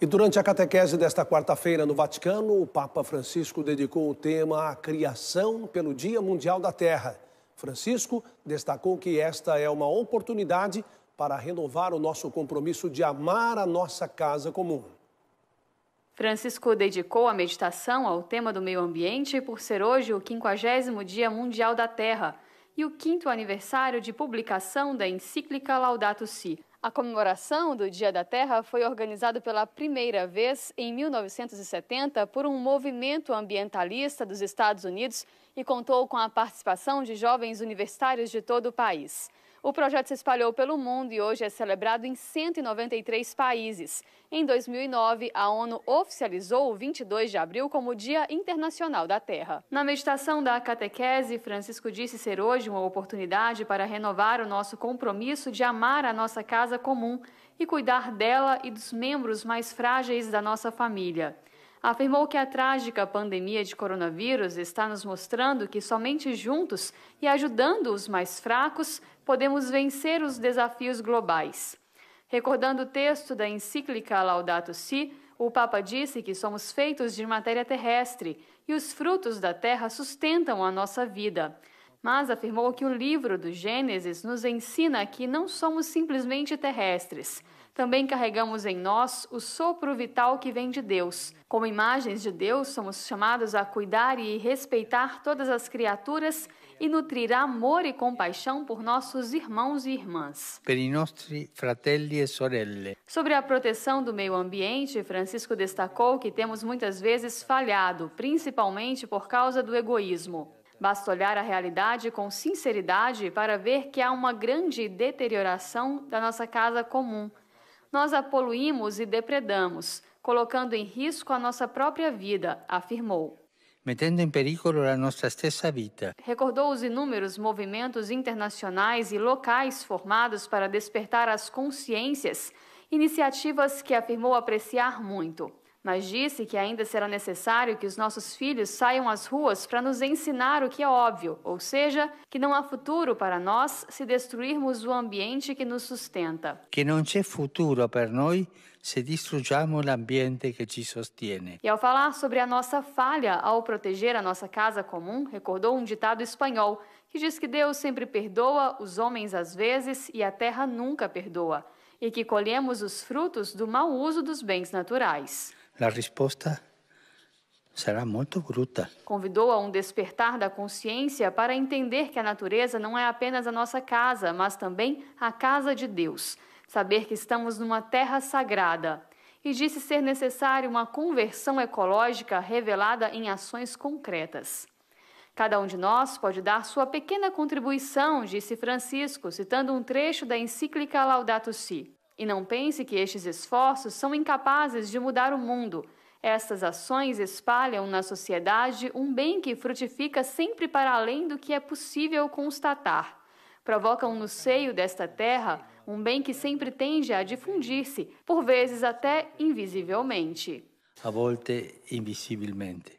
E durante a catequese desta quarta-feira no Vaticano, o Papa Francisco dedicou o tema à criação pelo Dia Mundial da Terra. Francisco destacou que esta é uma oportunidade para renovar o nosso compromisso de amar a nossa casa comum. Francisco dedicou a meditação ao tema do meio ambiente por ser hoje o 50 Dia Mundial da Terra e o quinto aniversário de publicação da encíclica Laudato Si, a comemoração do Dia da Terra foi organizada pela primeira vez em 1970 por um movimento ambientalista dos Estados Unidos e contou com a participação de jovens universitários de todo o país. O projeto se espalhou pelo mundo e hoje é celebrado em 193 países. Em 2009, a ONU oficializou o 22 de abril como Dia Internacional da Terra. Na meditação da catequese, Francisco disse ser hoje uma oportunidade para renovar o nosso compromisso de amar a nossa casa comum e cuidar dela e dos membros mais frágeis da nossa família afirmou que a trágica pandemia de coronavírus está nos mostrando que somente juntos e ajudando os mais fracos podemos vencer os desafios globais. Recordando o texto da encíclica Laudato Si, o Papa disse que somos feitos de matéria terrestre e os frutos da terra sustentam a nossa vida mas afirmou que o livro do Gênesis nos ensina que não somos simplesmente terrestres. Também carregamos em nós o sopro vital que vem de Deus. Como imagens de Deus, somos chamados a cuidar e respeitar todas as criaturas e nutrir amor e compaixão por nossos irmãos e irmãs. Per i nostri fratelli e sorelle. Sobre a proteção do meio ambiente, Francisco destacou que temos muitas vezes falhado, principalmente por causa do egoísmo. Basta olhar a realidade com sinceridade para ver que há uma grande deterioração da nossa casa comum. Nós a poluímos e depredamos, colocando em risco a nossa própria vida, afirmou. Metendo em pericolo a nossa stessa vida. Recordou os inúmeros movimentos internacionais e locais formados para despertar as consciências, iniciativas que afirmou apreciar muito mas disse que ainda será necessário que os nossos filhos saiam às ruas para nos ensinar o que é óbvio, ou seja, que não há futuro para nós se destruirmos o ambiente que nos sustenta. Que não c'è futuro para nós se distruggiamo l'ambiente che ci sostiene. E ao falar sobre a nossa falha ao proteger a nossa casa comum, recordou um ditado espanhol que diz que Deus sempre perdoa, os homens às vezes e a terra nunca perdoa, e que colhemos os frutos do mau uso dos bens naturais a resposta será muito bruta. Convidou a um despertar da consciência para entender que a natureza não é apenas a nossa casa, mas também a casa de Deus. Saber que estamos numa terra sagrada. E disse ser necessário uma conversão ecológica revelada em ações concretas. Cada um de nós pode dar sua pequena contribuição, disse Francisco, citando um trecho da encíclica Laudato Si. E não pense que estes esforços são incapazes de mudar o mundo. Estas ações espalham na sociedade um bem que frutifica sempre para além do que é possível constatar. Provocam no seio desta terra um bem que sempre tende a difundir-se, por vezes até invisivelmente. A volte invisivelmente.